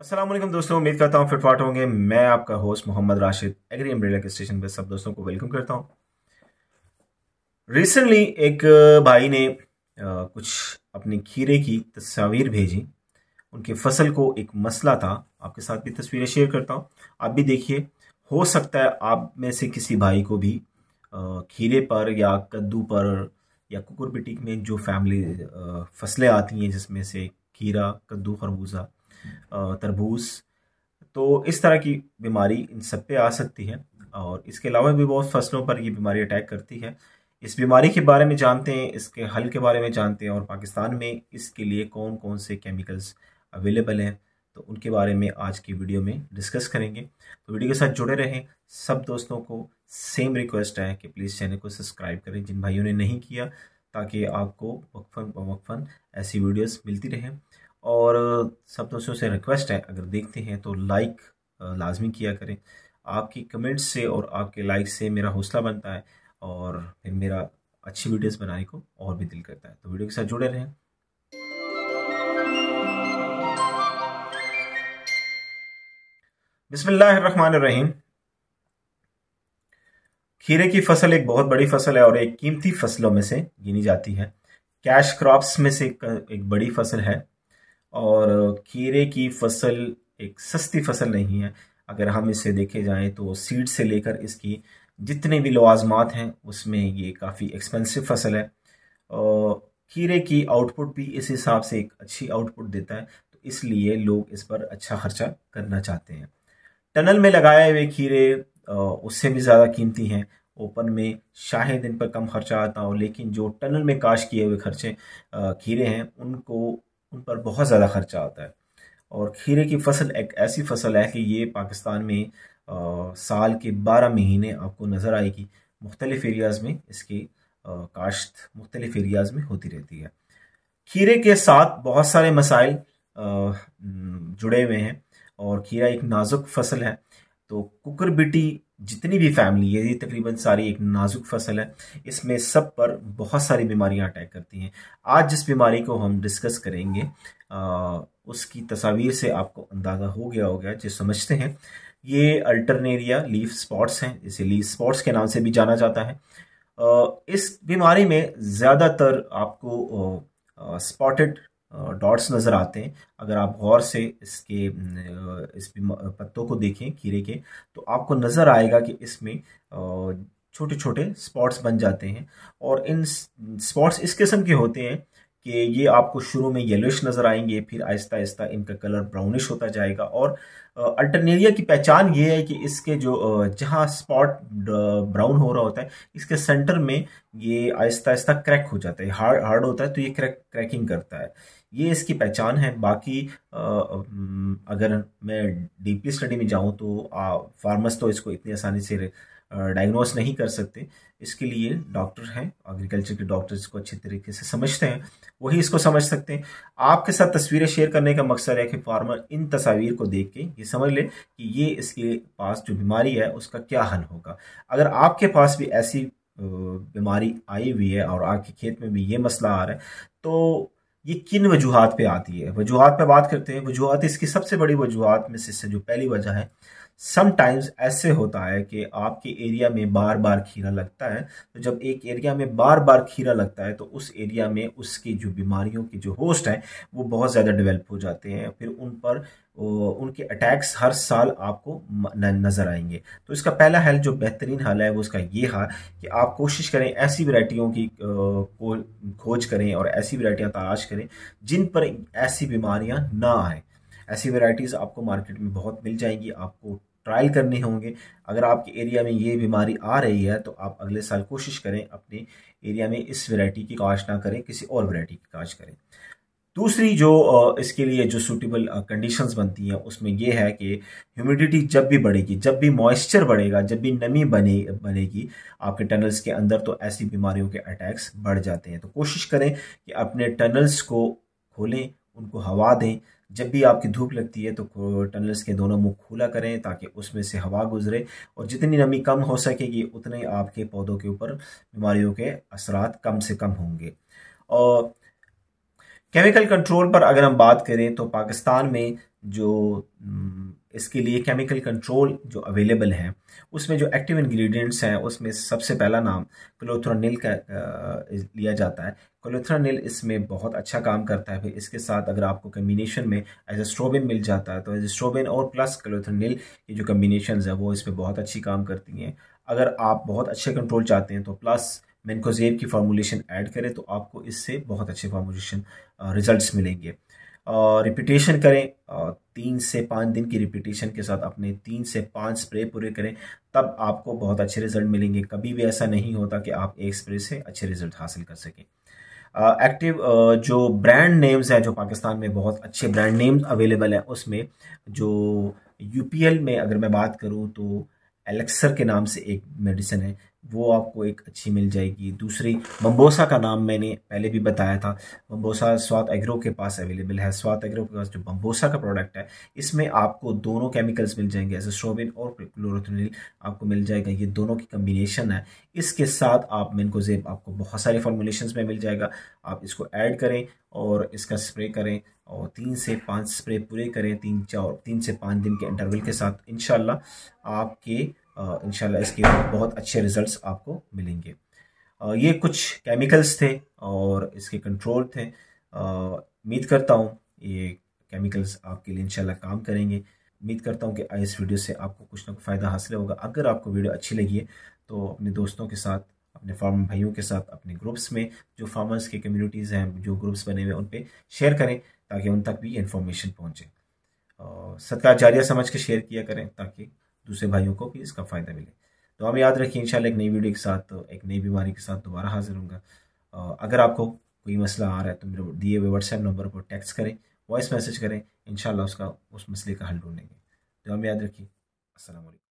असलम दोस्तों उम्मीद करता हूँ फिटफाट होंगे मैं आपका host Mohammad Rashid agri umbrella के स्टेशन पर सब दोस्तों को वेलकम करता हूँ रिसेंटली एक भाई ने कुछ अपने खीरे की तस्वीर भेजी उनकी फसल को एक मसला था आपके साथ भी तस्वीरें शेयर करता हूँ आप भी देखिए हो सकता है आप में से किसी भाई को भी खीरे पर या कद्दू पर या कुकुर पिटी में जो फैमिली फसलें आती हैं जिसमें से खीरा कद्दू खरबूजा तरबूज तो इस तरह की बीमारी इन सब पे आ सकती है और इसके अलावा भी बहुत फसलों पर ये बीमारी अटैक करती है इस बीमारी के बारे में जानते हैं इसके हल के बारे में जानते हैं और पाकिस्तान में इसके लिए कौन कौन से केमिकल्स अवेलेबल हैं तो उनके बारे में आज की वीडियो में डिस्कस करेंगे तो वीडियो के साथ जुड़े रहें सब दोस्तों को सेम रिक्वेस्ट है कि प्लीज़ चैनल को सब्सक्राइब करें जिन भाइयों ने नहीं किया ताकि आपको वक्फन वक्फन ऐसी वीडियोस मिलती रहें और सब दोस्तों से रिक्वेस्ट है अगर देखते हैं तो लाइक लाजमी किया करें आपकी कमेंट्स से और आपके लाइक से मेरा हौसला बनता है और फिर मेरा अच्छी वीडियोस बनाने को और भी दिल करता है तो वीडियो के साथ जुड़े रहें रहीम खीरे की फसल एक बहुत बड़ी फसल है और एक कीमती फसलों में से गिनी जाती है कैश क्रॉप्स में से एक बड़ी फसल है और खीरे की फसल एक सस्ती फसल नहीं है अगर हम इसे देखे जाएं तो सीड से लेकर इसकी जितने भी लवाजमात हैं उसमें ये काफ़ी एक्सपेंसिव फसल है खीरे की आउटपुट भी इस हिसाब से एक अच्छी आउटपुट देता है तो इसलिए लोग इस पर अच्छा खर्चा करना चाहते हैं टनल में लगाए हुए खीरे उससे भी ज़्यादा कीमती हैं ओपन में शायद इन पर कम खर्चा आता हो लेकिन जो टनल में काश किए हुए खर्चे खीरे हैं उनको उन पर बहुत ज़्यादा ख़र्चा आता है और खीरे की फसल एक ऐसी फसल है कि ये पाकिस्तान में आ, साल के बारह महीने आपको नज़र आएगी मुख्तलिफ़ एरियाज़ में इसकी काश्त मुख्तलिफ़ एरियाज़ में होती रहती है खीरे के साथ बहुत सारे मसाइल जुड़े हुए हैं और खीरा एक नाजुक फसल है तो कुकर बिटी जितनी भी फैमिली है ये तकरीबन सारी एक नाजुक फसल है इसमें सब पर बहुत सारी बीमारियां अटैक करती हैं आज जिस बीमारी को हम डिस्कस करेंगे आ, उसकी तस्वीर से आपको अंदाज़ा हो गया होगा जो समझते हैं ये अल्टरनेरिया लीफ स्पॉट्स हैं इसे लीफ स्पॉट्स के नाम से भी जाना जाता है आ, इस बीमारी में ज़्यादातर आपको स्पॉटेड डॉट्स नज़र आते हैं अगर आप गौर से इसके इस पत्तों को देखें खीरे के तो आपको नज़र आएगा कि इसमें छोटे छोटे स्पॉट्स बन जाते हैं और इन स्पॉट्स इस किस्म के होते हैं कि ये आपको शुरू में येलोइश नज़र आएंगे फिर आहिस्ता आहिस्ता इनका कलर ब्राउनिश होता जाएगा और अल्टरनेरिया की पहचान ये है कि इसके जो जहाँ स्पॉट ब्राउन हो रहा होता है इसके सेंटर में ये आहिस्ता आहिस्ता क्रैक हो जाता है हार्ड हार्ड होता है तो ये क्रैक क्रैकिंग करता है ये इसकी पहचान है बाकी अगर मैं डीपली स्टडी में जाऊँ तो फार्मर्स तो इसको इतनी आसानी से डायग्नोस नहीं कर सकते इसके लिए डॉक्टर हैं एग्रीकल्चर के डॉक्टर्स को अच्छे तरीके से समझते हैं वही इसको समझ सकते हैं आपके साथ तस्वीरें शेयर करने का मकसद है कि फार्मर इन तस्वीर को देख के ये समझ ले कि ये इसके पास जो बीमारी है उसका क्या हल होगा अगर आपके पास भी ऐसी बीमारी आई हुई है और आपके खेत में भी ये मसला आ रहा है तो ये किन वजूहत पे आती है वजूहत पे बात करते हैं वजूहत इसकी सबसे बड़ी वजूहत में से जो पहली वजह है समटाइम्स ऐसे होता है कि आपके एरिया में बार बार खीरा लगता है तो जब एक एरिया में बार बार खीरा लगता है तो उस एरिया में उसकी जो बीमारियों के जो होस्ट हैं वो बहुत ज़्यादा डेवलप हो जाते हैं फिर उन पर उनके अटैक्स हर साल आपको नज़र आएंगे तो इसका पहला हल जो बेहतरीन हल है वो उसका ये हा कि आप कोशिश करें ऐसी वैरायटियों की को खोज करें और ऐसी वरायटियाँ तलाश करें जिन पर ऐसी बीमारियाँ ना आए ऐसी वैरायटीज़ आपको मार्केट में बहुत मिल जाएंगी आपको ट्रायल करने होंगे अगर आपके एरिया में ये बीमारी आ रही है तो आप अगले साल कोशिश करें अपने एरिया में इस वैरायटी की काश ना करें किसी और वैरायटी की काश करें दूसरी जो इसके लिए जो सूटेबल कंडीशंस बनती हैं उसमें यह है कि ह्यूमिडिटी जब भी बढ़ेगी जब भी मॉइस्चर बढ़ेगा जब भी नमी बने बनेगी आपके टनल्स के अंदर तो ऐसी बीमारियों के अटैक्स बढ़ जाते हैं तो कोशिश करें कि अपने टनल्स को खोलें उनको हवा दें जब भी आपकी धूप लगती है तो टनल्स के दोनों मुंह खुला करें ताकि उसमें से हवा गुजरे और जितनी नमी कम हो सकेगी उतने आपके पौधों के ऊपर बीमारियों के असरात कम से कम होंगे और केमिकल कंट्रोल पर अगर हम बात करें तो पाकिस्तान में जो इसके लिए केमिकल कंट्रोल जो अवेलेबल है उसमें जो एक्टिव इंग्रेडिएंट्स हैं उसमें सबसे पहला नाम क्लोथ्रोनिल का लिया जाता है क्लोथ्रोनिल इसमें बहुत अच्छा काम करता है फिर इसके साथ अगर आपको कम्बिनेशन में एजस्ट्रोबिन मिल जाता है तो एजस्ट्रोबिन और प्लस क्लोथ्रोनिल ये जो कम्बिनेशन है वो इसमें बहुत अच्छी काम करती हैं अगर आप बहुत अच्छे कंट्रोल चाहते हैं तो प्लस मेनकोजेब की फार्मूलेशन ऐड करें तो आपको इससे बहुत अच्छे फार्मूलेशन रिजल्ट्स मिलेंगे रिपीटेशन करें तीन से पाँच दिन की रिपीटेशन के साथ अपने तीन से पाँच स्प्रे पूरे करें तब आपको बहुत अच्छे रिजल्ट मिलेंगे कभी भी ऐसा नहीं होता कि आप एक स्प्रे से अच्छे रिजल्ट हासिल कर सकें एक्टिव जो ब्रांड नेम्स हैं जो पाकिस्तान में बहुत अच्छे ब्रांड नेम्स अवेलेबल हैं उसमें जो यूपीएल में अगर मैं बात करूँ तो एलेक्सर के नाम से एक मेडिसिन है वो आपको एक अच्छी मिल जाएगी दूसरी बम्बोसा का नाम मैंने पहले भी बताया था बम्बोसा स्वाद एग्रो के पास अवेलेबल है स्वाद एग्रो के पास जो बम्बोसा का प्रोडक्ट है इसमें आपको दोनों केमिकल्स मिल जाएंगे स्ट्रोबिन और क्लोरोथिनिल आपको मिल जाएगा ये दोनों की कम्बिनेशन है इसके साथ आप मेनकोजेब आपको बहुत सारे फॉर्मुलेशन में मिल जाएगा आप इसको ऐड करें और इसका स्प्रे करें और तीन से पाँच स्प्रे पूरे करें तीन चार तीन से पाँच दिन के इंटरवल के साथ इन आपके इन इसके बहुत अच्छे रिजल्ट आपको मिलेंगे ये कुछ केमिकल्स थे और इसके कंट्रोल थे उम्मीद करता हूँ ये केमिकल्स आपके लिए इंशाल्लाह काम करेंगे उम्मीद करता हूँ कि इस वीडियो से आपको कुछ ना कुछ फ़ायदा हासिल होगा अगर आपको वीडियो अच्छी लगी है तो अपने दोस्तों के साथ अपने फार्म भाइयों के साथ अपने ग्रुप्स में जो फार्मर्स के कम्युनिटीज़ हैं जो ग्रुप्स बने हुए उन पर शेयर करें ताकि उन तक भी इन्फॉर्मेशन पहुँचे सत्काचार्य समझ के शेयर किया करें ताकि दूसरे भाइयों को भी इसका फ़ायदा मिले तो हम याद रखिए इन एक नई वीडियो के साथ एक नई बीमारी के साथ दोबारा हाजिर होंगे अगर आपको कोई मसला आ रहा है तो मेरे दिए हुए व्हाट्सएप नंबर पर टैक्स करें वॉइस मैसेज करें इन उसका उस मसले का हल ढूंढेंगे तो हम याद रखिए असल